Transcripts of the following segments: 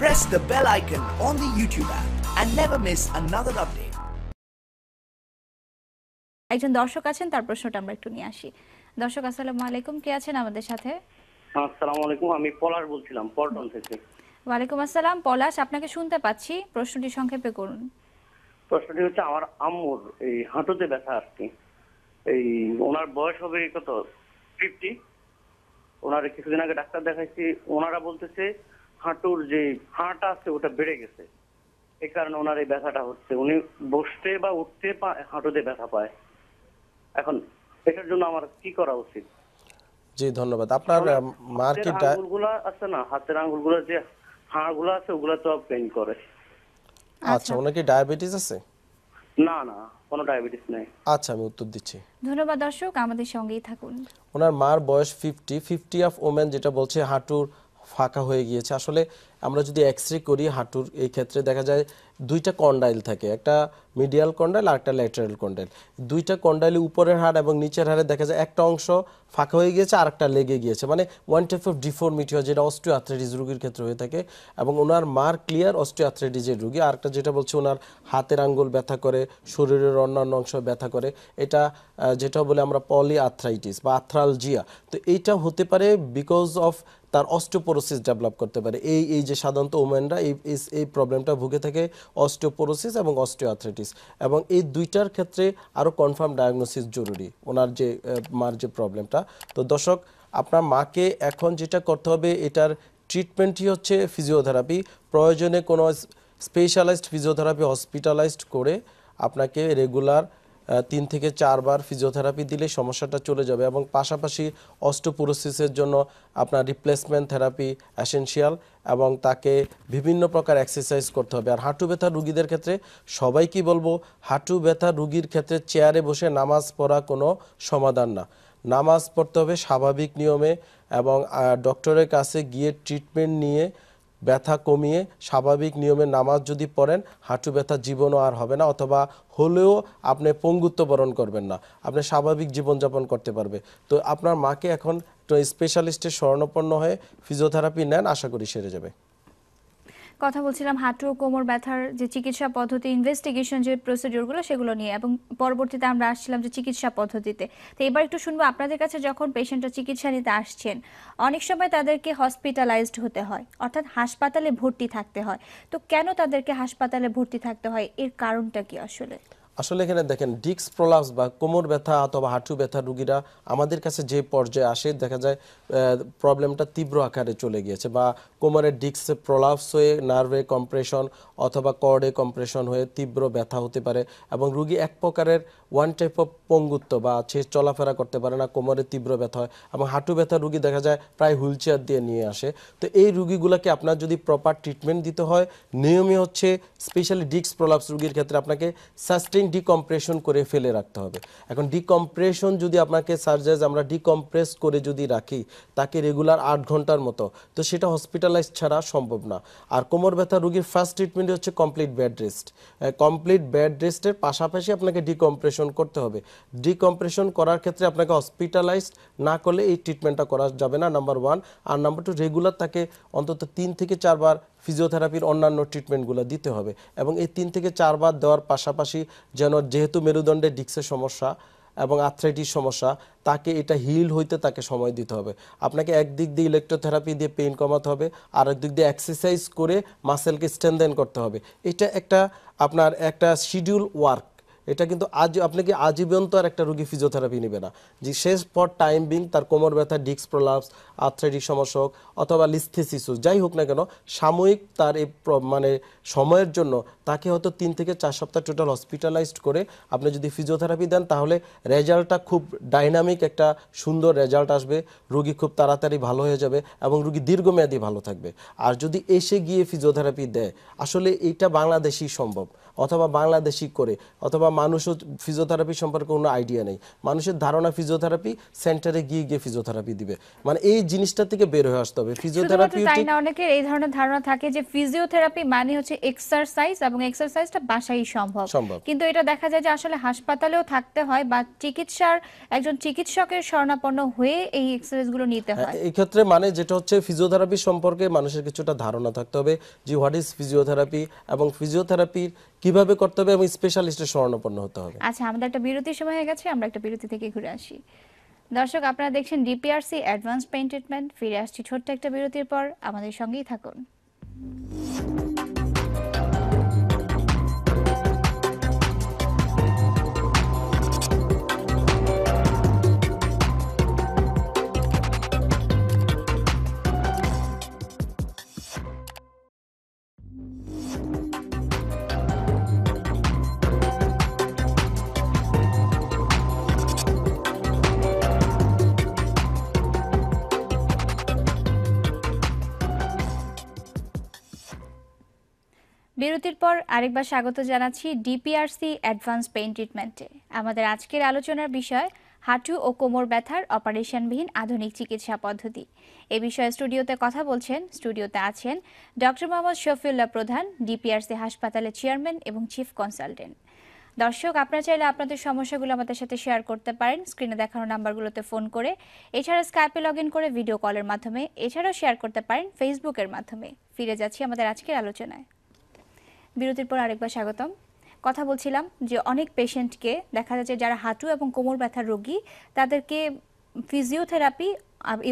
press the bell icon on the YouTube app and never miss another update. একজন দর্শক আছেন তার প্রশ্নটা আমরা একটু নিয়ে আসি দর্শক আসসালামু আলাইকুম কে আছেন আমাদের সাথে আসসালামু আলাইকুম আমি পলাশ বলছিলাম পল্টন থেকে ওয়ালাইকুম আসসালাম পলাশ আপনাকে শুনতে পাচ্ছি প্রশ্নটি সংক্ষেপে করুন প্রশ্নটি হচ্ছে আমার আম্মুর এই হাঁটুতে ব্যথা আর কি এই ওনার বয়স হবে কত ফিফটি ওনার কিছুদিন আগে ডাক্তার দেখাইছি ওনারা বলতেছে হাঁটুর যে হাঁট আছে ওটা বেড়ে গেছে এ কারণে ওনার এই ব্যথাটা হচ্ছে উনি বসতে বা উঠতে হাঁটুতে ব্যথা পায় এখন এটার জন্য আমার কি করা উচিত জি ধন্যবাদ আপনার মার্কেট আছে না হাতের যে হাড়গুলো আছে ওগুলো তো পেইন করে আচ্ছা ওনার ডায়াবেটিস আছে না না কোনো ডায়াবেটিস নাই আচ্ছা আমি উত্তর দিচ্ছি ধন্যবাদ দর্শক আমাদের সঙ্গেই থাকুন ওনার মার বয়স 50 50 অফ ওমেন যেটা বলছে হাঁটুর ফাঁকা হয়ে গিয়েছে আসলে আমরা যদি এক্স রে করি হাঁটুর এই ক্ষেত্রে দেখা যায় দুইটা কন্ডাইল থাকে একটা মিডিয়াল কন্ডাইল আর একটা ল্যাটারাল কন্ডাইল দুইটা কন্ডাইলে উপরের হাড় এবং নিচের হাড়ে দেখা যায় একটা অংশ ফাঁকা হয়ে গিয়েছে আর একটা লেগে গিয়েছে মানে ওয়ান টাইপ অফ ডিফর্মিটি হয় যেটা অস্ট্রিও আথ্রাইটিস রুগীর ক্ষেত্রে হয়ে থাকে এবং ওনার মার ক্লিয়ার অস্ট্রিও আথ্রাইটিসের রুগী আর একটা যেটা বলছে ওনার হাতের আঙ্গুল ব্যথা করে শরীরের অন্যান্য অংশ ব্যথা করে এটা যেটা বলে আমরা পলি আথ্রাইটিস বা আথ্রালজিয়া তো এইটা হতে পারে বিকজ অফ তার অস্টোপোরোসিস ডেভেলপ করতে পারে এই এই যে সাধারণত ওম্যানরা এই এই প্রবলেমটা ভুগে থাকে অস্টিওপোরোসিস এবং অস্টিওআথ্রাইটিস এবং এই দুইটার ক্ষেত্রে আরও কনফার্ম ডায়াগনোসিস জরুরি ওনার যে মার যে প্রবলেমটা তো দর্শক আপনার মাকে এখন যেটা করতে হবে এটার ট্রিটমেন্টই হচ্ছে ফিজিওথেরাপি প্রয়োজনে কোনো স্পেশালাইজড ফিজিওথেরাপি হসপিটালাইজড করে আপনাকে রেগুলার তিন থেকে চারবার ফিজিওথেরাপি দিলে সমস্যাটা চলে যাবে এবং পাশাপাশি অস্টোপুরোসিসের জন্য আপনার রিপ্লেসমেন্ট থেরাপি অ্যাসেন্সিয়াল এবং তাকে বিভিন্ন প্রকার এক্সারসাইজ করতে হবে আর হাঁটু ব্যথা রুগীদের ক্ষেত্রে সবাইকে বলবো হাঁটু ব্যথা রুগীর ক্ষেত্রে চেয়ারে বসে নামাজ পড়া কোনো সমাধান না নামাজ পড়তে হবে স্বাভাবিক নিয়মে এবং ডক্টরের কাছে গিয়ে ট্রিটমেন্ট নিয়ে ব্যথা কমিয়ে স্বাভাবিক নিয়মে নামাজ যদি পড়েন হাঁটু ব্যথা জীবনও আর হবে না অথবা হলেও আপনি পঙ্গুত্ব বরণ করবেন না আপনি স্বাভাবিক জীবনযাপন করতে পারবে তো আপনার মাকে এখন স্পেশালিস্টের স্বর্ণপন্ন হয়ে ফিজিওথেরাপি নেন আশা করি সেরে যাবে কথা বলছিলাম হাঁটু ও কোমর ব্যথার যে চিকিৎসা পদ্ধতি ইনভেস্টিগেশন যে প্রসিডিওরগুলো সেগুলো নিয়ে এবং পরবর্তীতে আমরা আসছিলাম যে চিকিৎসা পদ্ধতিতে তো এবার একটু শুনবো আপনাদের কাছে যখন পেশেন্টরা চিকিৎসা নিতে আসছেন অনেক সময় তাদেরকে হসপিটালাইজড হতে হয় অর্থাৎ হাসপাতালে ভর্তি থাকতে হয় তো কেন তাদেরকে হাসপাতালে ভর্তি থাকতে হয় এর কারণটা কি আসলে আসলে এখানে দেখেন ডিক্স প্রলাপস বা কোমর ব্যথা অথবা হাঁটু ব্যথা রুগীরা আমাদের কাছে যে পর্যায়ে আসে দেখা যায় প্রবলেমটা তীব্র আকারে চলে গিয়েছে বা কোমরের ডিক্স প্রলাপস হয়ে নার্ভে কম্প্রেশন অথবা কর্ডে কম্প্রেশন হয়ে তীব্র ব্যথা হতে পারে এবং রুগী এক প্রকারের ওয়ান টাইপ অফ পঙ্গুত্ব বা সে চলাফেরা করতে পারে না কোমরে তীব্র ব্যথা হয় এবং হাঁটু ব্যথা রুগী দেখা যায় প্রায় হুইল চেয়ার দিয়ে নিয়ে আসে তো এই রুগীগুলোকে আপনার যদি প্রপার ট্রিটমেন্ট দিতে হয় নিয়মে হচ্ছে স্পেশালি ডিক্স প্রলাপস রুগীর ক্ষেত্রে আপনাকে সাস্টেন ডিকম্প্রেশন করে ফেলে রাখতে হবে এখন ডিকম্প্রেশন যদি আপনাকে সার্জাইজ আমরা ডিকম্প্রেস করে যদি রাখি তাকে রেগুলার আট ঘন্টার মতো তো সেটা হসপিটালাইজ ছাড়া সম্ভব না আর কোমর ব্যথা রুগীর ফার্স্ট ট্রিটমেন্ট হচ্ছে complete bed rest complete bed রেস্টের পাশাপাশি আপনাকে ডিকম্প্রেশন ডিকম্প্রেশন করতে হবে ডিকম্প্রেশন করার ক্ষেত্রে আপনাকে হসপিটালাইজড না করলে এই ট্রিটমেন্টটা করা যাবে না নাম্বার ওয়ান আর নাম্বার টু রেগুলার তাকে অন্তত তিন থেকে চারবার ফিজিওথেরাপির অন্যান্য ট্রিটমেন্টগুলো দিতে হবে এবং এই তিন থেকে চারবার দেওয়ার পাশাপাশি যেন যেহেতু মেরুদণ্ডে ডিক্সের সমস্যা এবং আর্থ্রাইটিস সমস্যা তাকে এটা হিল হইতে তাকে সময় দিতে হবে আপনাকে একদিক দিয়ে ইলেকট্রোথেরাপি দিয়ে পেইন কমাতে হবে আর একদিক দিয়ে এক্সারসাইজ করে মাসেলকে স্ট্রেনদেন করতে হবে এটা একটা আপনার একটা শিডিউল ওয়ার্ক এটা কিন্তু আজ আপনাকে আজীবন তো আর একটা রোগী ফিজিওথেরাপি নেবে না যে শেষ পর টাইম বিং তার কোমর ব্যথা ডিক্স প্রলাপস আর্থ্রাইটিক সমস্যা হোক অথবা লিস্থেসিসু যাই হোক না কেন সাময়িক তার এই মানে সময়ের জন্য তাকে হয়তো তিন থেকে চার সপ্তাহ টোটাল হসপিটালাইজড করে আপনি যদি ফিজিওথেরাপি দেন তাহলে রেজাল্টটা খুব ডাইনামিক একটা সুন্দর রেজাল্ট আসবে রুগী খুব তাড়াতাড়ি ভালো হয়ে যাবে এবং রুগী দীর্ঘমেয়াদী ভালো থাকবে আর যদি এসে গিয়ে ফিজিওথেরাপি দেয় আসলে এইটা বাংলাদেশেই সম্ভব অথবা বাংলাদেশি করে অথবা মানুষও ফিজিওথেরাপি সম্পর্কে কোনো আইডিয়া নেই মানুষের ধারণা ফিজিওথেরাপি সেন্টারে গিয়ে গিয়ে ফিজিওথেরাপি দিবে মানে এই জিনিসটা থেকে বের হয়ে আসতে হবে ফিজিওথেরাপি তাই না অনেকের এই ধরনের ধারণা থাকে যে ফিজিওথেরাপি মানে হচ্ছে এক্সারসাইজ এবং এক্সারসাইজটা বাসাই সম্ভব কিন্তু এটা দেখা যায় যে আসলে হাসপাতালেও থাকতে হয় বা চিকিৎসার একজন চিকিৎসকের শরণাপন্ন হয়ে এই এক্সারসাইজগুলো নিতে হ্যাঁ, হয় এই ক্ষেত্রে মানে যেটা হচ্ছে ফিজিওথেরাপি সম্পর্কে মানুষের কিছুটা ধারণা থাকতে হবে যে হোয়াট ইজ ফিজিওথেরাপি এবং ফিজিওথেরাপির কিভাবে করতে হবে এবং স্পেশালিস্টের শরণাপন্ন হতে হবে আচ্ছা আমাদের একটা বিরতি সময় হয়ে গেছে আমরা একটা বিরতি থেকে ঘুরে আসি দর্শক আপনারা দেখছেন ডিপিআরসি অ্যাডভান্স পেইন্ট ট্রিটমেন্ট ফিরে আসছি ছোট্ট একটা বিরতির পর আমাদের সঙ্গেই থাকুন বিরতির পর আরেকবার স্বাগত জানাচ্ছি ডিপিআরসি অ্যাডভান্স পেইন ট্রিটমেন্টে আমাদের আজকের আলোচনার বিষয় হাঁটু ও কোমর ব্যথার অপারেশনবিহীন আধুনিক চিকিৎসা পদ্ধতি এ বিষয়ে স্টুডিওতে কথা বলছেন স্টুডিওতে আছেন ডক্টর মোহাম্মদ শফিউল্লাহ প্রধান ডিপিআরসি হাসপাতালের চেয়ারম্যান এবং চিফ কনসালটেন্ট দর্শক আপনারা চাইলে আপনাদের সমস্যাগুলো আমাদের সাথে শেয়ার করতে পারেন স্ক্রিনে দেখানো নাম্বারগুলোতে ফোন করে এছাড়া স্কাইপে লগ করে ভিডিও কলের মাধ্যমে এছাড়াও শেয়ার করতে পারেন ফেসবুকের মাধ্যমে ফিরে যাচ্ছি আমাদের আজকের আলোচনায় বিরতির পর আরেকবার স্বাগতম কথা বলছিলাম যে অনেক পেশেন্টকে দেখা যাচ্ছে যারা হাঁটু এবং কোমর ব্যথার রোগী তাদেরকে ফিজিওথেরাপি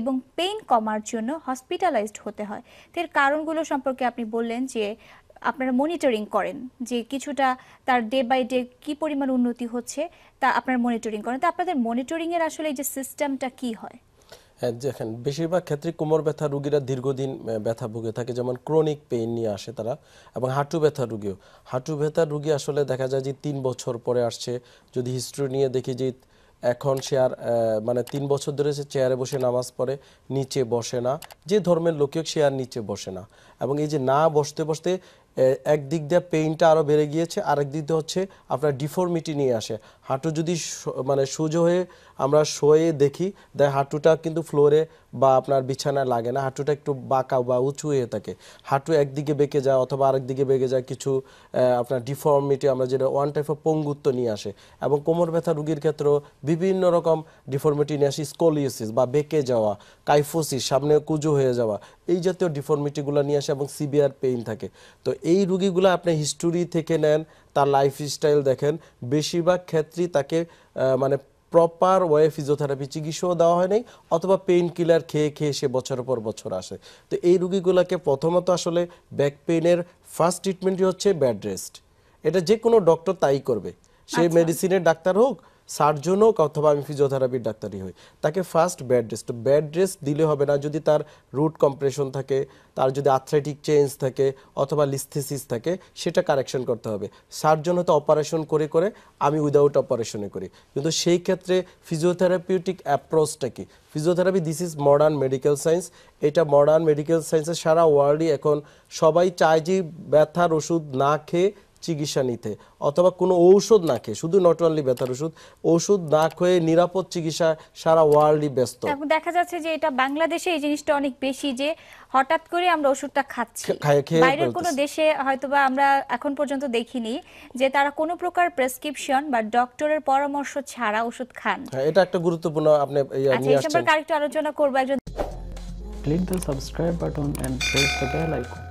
এবং পেইন কমার জন্য হসপিটালাইজড হতে হয় এর কারণগুলো সম্পর্কে আপনি বললেন যে আপনারা মনিটরিং করেন যে কিছুটা তার ডে বাই ডে কি পরিমাণ উন্নতি হচ্ছে তা আপনারা মনিটরিং করেন তা আপনাদের মনিটরিংয়ের আসলে এই যে সিস্টেমটা কি হয় হ্যাঁ, দেখেন বেশিরভাগ ক্ষেত্রে কোমর ব্যথা রুগীরা দীর্ঘদিন ব্যথা ভুগে থাকে যেমন ক্রনিক পেইন নিয়ে আসে তারা এবং হাঁটু ব্যথা রুগীও হাঁটু ব্যথা রুগী আসলে দেখা যায় যে তিন বছর পরে আসছে যদি হিস্ট্রি নিয়ে দেখি যে এখন সে আর মানে তিন বছর ধরে সে চেয়ারে বসে নামাজ পড়ে নিচে বসে না যে ধর্মের লোকেও সে আর নিচে বসে না এবং এই যে না বসতে বসতে একদিক দিয়ে পেইনটা আরও বেড়ে গিয়েছে আরেক দিক দিয়ে হচ্ছে আপনার ডিফর্মিটি নিয়ে আসে হাঁটু যদি মানে সোজো হয়ে আমরা শোয়ে দেখি দেখ হাঁটুটা কিন্তু ফ্লোরে বা আপনার বিছানায় লাগে না হাঁটুটা একটু বাঁকা বা উঁচু হয়ে থাকে হাঁটু একদিকে বেঁকে যায় অথবা আরেক দিকে বেঁকে যায় কিছু আপনার ডিফর্মিটি আমরা যেটা ওয়ান টাইপ অফ পঙ্গুত্ব নিয়ে আসে এবং কোমর ব্যথা রুগীর ক্ষেত্রেও বিভিন্ন রকম ডিফর্মিটি নিয়ে আসে স্কোলিওসিস বা বেঁকে যাওয়া কাইফোসিস সামনে কুজো হয়ে যাওয়া এই জাতীয় ডিফর্মিটিগুলো নিয়ে আসে এবং সিভিয়ার পেইন থাকে তো এই রুগীগুলো আপনি হিস্টোরি থেকে নেন তার লাইফস্টাইল দেখেন বেশিরভাগ ক্ষেত্রেই তাকে মানে প্রপার ওয়ে ফিজিওথেরাপি চিকিৎসাও দেওয়া হয় নাই অথবা পেইন কিলার খেয়ে খেয়ে সে বছরের পর বছর আসে তো এই রুগীগুলোকে প্রথমত আসলে ব্যাক পেইনের ফার্স্ট ট্রিটমেন্টই হচ্ছে ব্যাড রেস্ট এটা যে কোনো ডক্টর তাই করবে সে আচ্ছা। মেডিসিনের ডাক্তার হোক সার্জন হোক অথবা আমি ফিজিওথেরাপির ডাক্তারই হই তাকে first bed rest bed rest দিলে হবে না যদি তার রুট কম্প্রেশন থাকে তার যদি আথ্রাইটিক চেঞ্জ থাকে অথবা লিস্থেসিস থাকে সেটা কারেকশন করতে হবে সার্জন হয়তো অপারেশন করে করে আমি উইদাউট অপারেশনে করি কিন্তু সেই ক্ষেত্রে ফিজিওথেরাপিউটিক অ্যাপ্রোচটা কি physiotherapy this is modern medical science এটা মডার্ন মেডিকেল সায়েন্সের সারা ওয়ার্ল্ডই এখন সবাই চায় যে ব্যথার ওষুধ না খেয়ে চিকিৎসা নিতে অথবা কোনো ঔষধ না খেয়ে শুধু নট অনলি ব্যথার ওষুধ ওষুধ না খেয়ে নিরাপদ চিকিৎসা সারা ওয়ার্ল্ডই ব্যস্ত দেখা যাচ্ছে যে এটা বাংলাদেশে এই জিনিসটা অনেক বেশি যে হঠাৎ করে আমরা ওষুধটা খাচ্ছি বাইরের কোনো দেশে হয়তো বা আমরা এখন পর্যন্ত দেখিনি যে তারা কোনো প্রকার প্রেসক্রিপশন বা ডক্টরের পরামর্শ ছাড়া ওষুধ খান হ্যাঁ, এটা একটা গুরুত্বপূর্ণ আপনি ইয়ে আচ্ছা এই সম্পর্কে আরেকটু আলোচনা করবো একজন click the subscribe button and press the bell icon